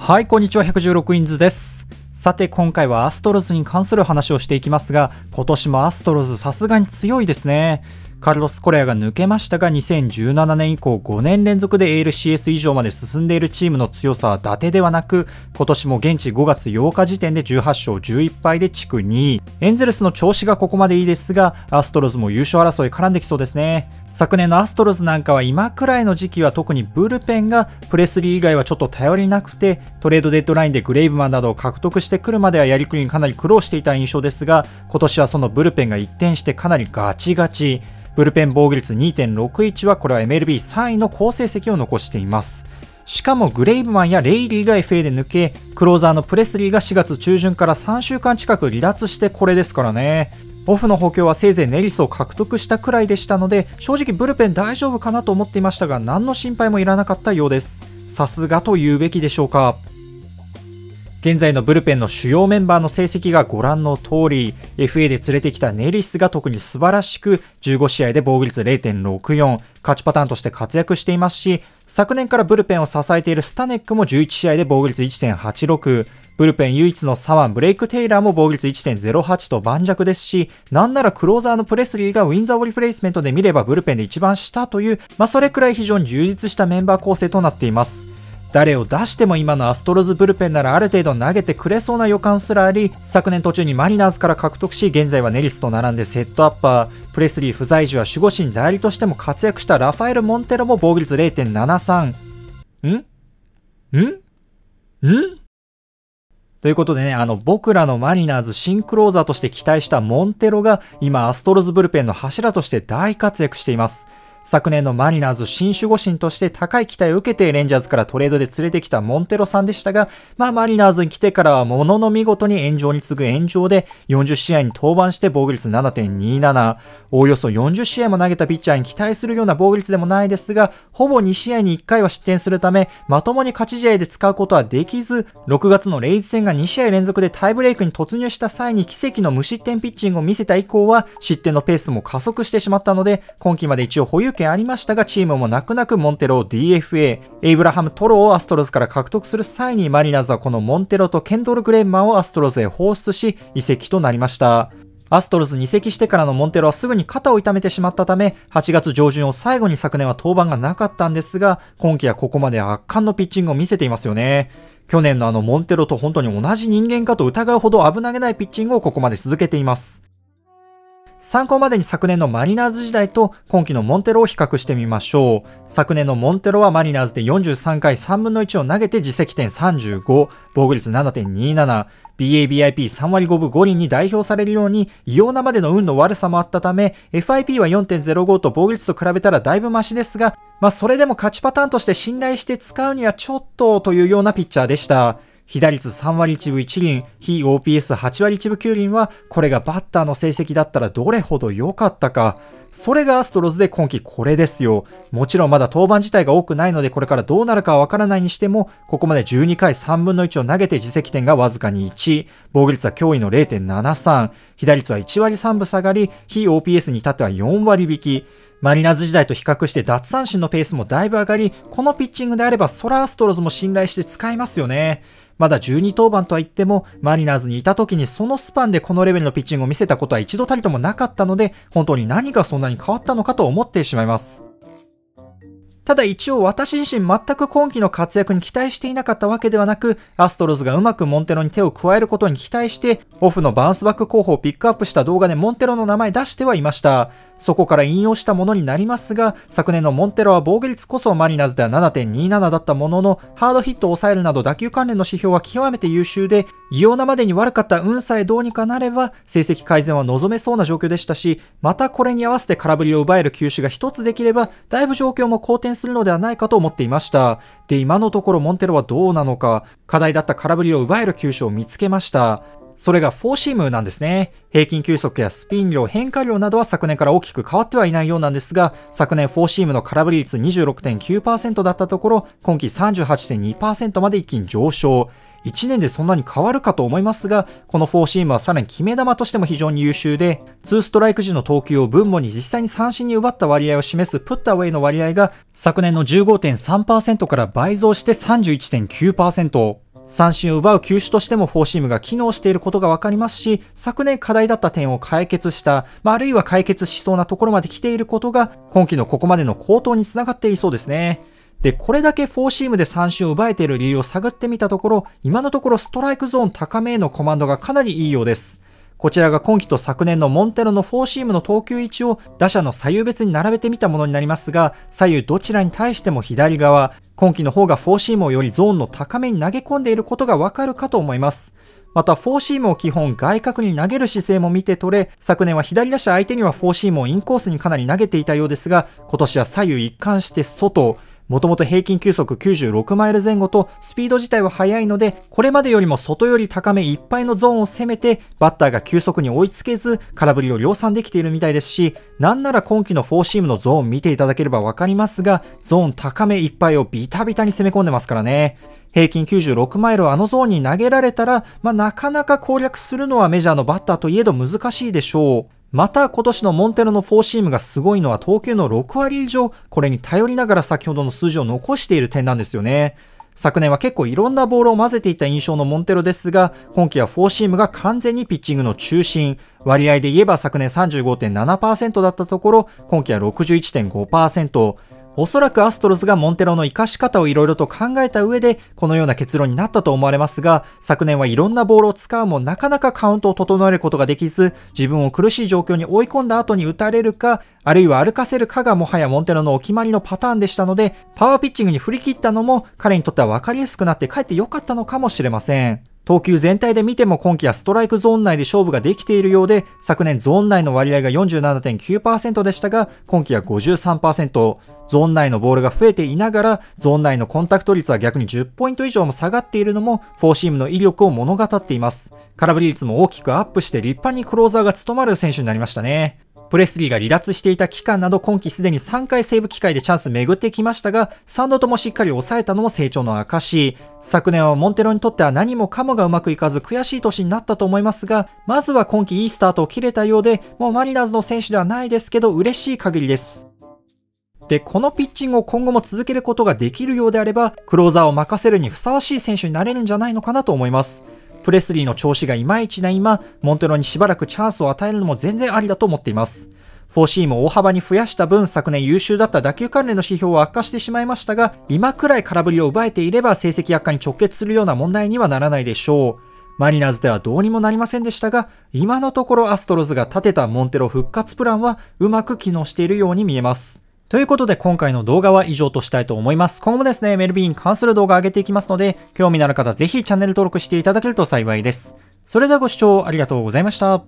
はい、こんにちは、116インズです。さて、今回はアストロズに関する話をしていきますが、今年もアストロズさすがに強いですね。カルロス・コレアが抜けましたが、2017年以降5年連続で ALCS 以上まで進んでいるチームの強さは伊達ではなく、今年も現地5月8日時点で18勝11敗で地区2位。エンゼルスの調子がここまでいいですが、アストロズも優勝争い絡んできそうですね。昨年のアストロズなんかは今くらいの時期は特にブルペンがプレスリー以外はちょっと頼りなくてトレードデッドラインでグレイブマンなどを獲得してくるまではやりくりにかなり苦労していた印象ですが今年はそのブルペンが一転してかなりガチガチブルペン防御率2.61はこれは MLB3 位の好成績を残していますしかもグレイブマンやレイリーが FA で抜けクローザーのプレスリーが4月中旬から3週間近く離脱してこれですからねオフの補強はせいぜいネリスを獲得したくらいでしたので正直ブルペン大丈夫かなと思っていましたが何の心配もいらなかったようですさすがと言うべきでしょうか現在のブルペンの主要メンバーの成績がご覧の通り、FA で連れてきたネリスが特に素晴らしく、15試合で防御率0.64、勝ちパターンとして活躍していますし、昨年からブルペンを支えているスタネックも11試合で防御率1.86、ブルペン唯一の左腕ブレイク・テイラーも防御率1.08と盤石ですし、なんならクローザーのプレスリーがウィンザー・リプレイスメントで見ればブルペンで一番下という、まあ、それくらい非常に充実したメンバー構成となっています。誰を出しても今のアストロズブルペンならある程度投げてくれそうな予感すらあり、昨年途中にマリナーズから獲得し、現在はネリスと並んでセットアッパー、プレスリー不在時は守護神代理としても活躍したラファエル・モンテロも防御率0.73。んんんということでね、あの、僕らのマリナーズシンクローザーとして期待したモンテロが、今、アストロズブルペンの柱として大活躍しています。昨年のマリナーズ新守護神として高い期待を受けてレンジャーズからトレードで連れてきたモンテロさんでしたが、まあマリナーズに来てからはものの見事に炎上に次ぐ炎上で40試合に登板して防御率7.27、おおよそ40試合も投げたピッチャーに期待するような防御率でもないですが、ほぼ2試合に1回は失点するため、まともに勝ち試合で使うことはできず、6月のレイズ戦が2試合連続でタイブレイクに突入した際に奇跡の無失点ピッチングを見せた以降は、失点のペースも加速してしまったので、今期まで一応保有件ありましたが、チームも泣く泣くモンテロを DFA、エイブラハム・トロをアストロズから獲得する際に、マリナーズはこのモンテロとケンドル・グレンマンをアストロズへ放出し、移籍となりました。アストロズに移籍してからのモンテロはすぐに肩を痛めてしまったため、8月上旬を最後に昨年は登板がなかったんですが、今季はここまで圧巻のピッチングを見せていますよね。去年のあのモンテロと本当に同じ人間かと疑うほど危なげないピッチングをここまで続けています。参考までに昨年のマリナーズ時代と今季のモンテロを比較してみましょう。昨年のモンテロはマリナーズで43回3分の1を投げて自責点35、防御率7.27、BABIP3 割5分5厘に代表されるように異様なまでの運の悪さもあったため、FIP は4.05と防御率と比べたらだいぶマシですが、まあそれでも勝ちパターンとして信頼して使うにはちょっとというようなピッチャーでした。被打率3割1分1厘、非 OPS8 割1分9厘は、これがバッターの成績だったらどれほど良かったか。それがアストロズで今季これですよ。もちろんまだ登板自体が多くないのでこれからどうなるかわからないにしても、ここまで12回3分の1を投げて自責点がわずかに1、防御率は驚異の0.73、被打率は1割3分下がり、非 OPS に至っては4割引き。マリナーズ時代と比較して脱三振のペースもだいぶ上がり、このピッチングであればソラアストロズも信頼して使いますよね。まだ12登板とは言っても、マリナーズにいた時にそのスパンでこのレベルのピッチングを見せたことは一度たりともなかったので、本当に何がそんなに変わったのかと思ってしまいます。ただ一応私自身全く今季の活躍に期待していなかったわけではなく、アストロズがうまくモンテロに手を加えることに期待して、オフのバウンスバック候補をピックアップした動画でモンテロの名前出してはいました。そこから引用したものになりますが、昨年のモンテロは防御率こそマリナーズでは7.27だったものの、ハードヒットを抑えるなど打球関連の指標は極めて優秀で、異様なまでに悪かった運さえどうにかなれば成績改善は望めそうな状況でしたし、またこれに合わせて空振りを奪える球種が一つできれば、だいぶ状況も好転するのではないかと思っていました。で、今のところモンテロはどうなのか、課題だった空振りを奪える球種を見つけました。それがフォーシームなんですね。平均球速やスピン量、変化量などは昨年から大きく変わってはいないようなんですが、昨年フォーシームの空振り率26.9%だったところ、今季38.2%まで一気に上昇。1年でそんなに変わるかと思いますが、このフォーシームはさらに決め球としても非常に優秀で、2ストライク時の投球を分母に実際に三振に奪った割合を示すプッタウェイの割合が、昨年の15.3%から倍増して31.9%。三振を奪う球種としてもフォーシームが機能していることがわかりますし、昨年課題だった点を解決した、まあ、あるいは解決しそうなところまで来ていることが、今季のここまでの高騰につながっていそうですね。で、これだけフォーシームで三振を奪えている理由を探ってみたところ、今のところストライクゾーン高めへのコマンドがかなりいいようです。こちらが今季と昨年のモンテロのフォーシームの投球位置を打者の左右別に並べてみたものになりますが、左右どちらに対しても左側、今季の方がフォーシームをよりゾーンの高めに投げ込んでいることがわかるかと思います。またフォーシームを基本外角に投げる姿勢も見て取れ、昨年は左打者相手にはフォーシームをインコースにかなり投げていたようですが、今年は左右一貫して外、もともと平均球速96マイル前後とスピード自体は速いので、これまでよりも外より高めいっぱいのゾーンを攻めて、バッターが球速に追いつけず、空振りを量産できているみたいですし、なんなら今季のフォーシームのゾーン見ていただければわかりますが、ゾーン高めいっぱいをビタビタに攻め込んでますからね。平均96マイルをあのゾーンに投げられたら、まあ、なかなか攻略するのはメジャーのバッターといえど難しいでしょう。また今年のモンテロのフォーシームがすごいのは投球の6割以上、これに頼りながら先ほどの数字を残している点なんですよね。昨年は結構いろんなボールを混ぜていた印象のモンテロですが、今季はフォーシームが完全にピッチングの中心。割合で言えば昨年35.7%だったところ、今季は61.5%。おそらくアストロズがモンテロの活かし方をいろいろと考えた上で、このような結論になったと思われますが、昨年はいろんなボールを使うもなかなかカウントを整えることができず、自分を苦しい状況に追い込んだ後に打たれるか、あるいは歩かせるかがもはやモンテロのお決まりのパターンでしたので、パワーピッチングに振り切ったのも彼にとっては分かりやすくなってかえって良かったのかもしれません。投球全体で見ても今季はストライクゾーン内で勝負ができているようで、昨年ゾーン内の割合が47.9%でしたが、今季は53%、ゾーン内のボールが増えていながら、ゾーン内のコンタクト率は逆に10ポイント以上も下がっているのも、フォーシームの威力を物語っています。空振り率も大きくアップして立派にクローザーが務まる選手になりましたね。プレスリーが離脱していた期間など今季すでに3回セーブ機会でチャンス巡ってきましたが、3度ともしっかり抑えたのも成長の証。昨年はモンテロにとっては何もかもがうまくいかず悔しい年になったと思いますが、まずは今季いいスタートを切れたようで、もうマリナーズの選手ではないですけど嬉しい限りです。で、このピッチングを今後も続けることができるようであれば、クローザーを任せるにふさわしい選手になれるんじゃないのかなと思います。プレスリーの調子がいまいちな今、モンテロにしばらくチャンスを与えるのも全然ありだと思っています。4C も大幅に増やした分昨年優秀だった打球関連の指標は悪化してしまいましたが、今くらい空振りを奪えていれば成績悪化に直結するような問題にはならないでしょう。マリナーズではどうにもなりませんでしたが、今のところアストロズが立てたモンテロ復活プランはうまく機能しているように見えます。ということで今回の動画は以上としたいと思います。今後もですね、メルビーに関する動画上げていきますので、興味のある方ぜひチャンネル登録していただけると幸いです。それではご視聴ありがとうございました。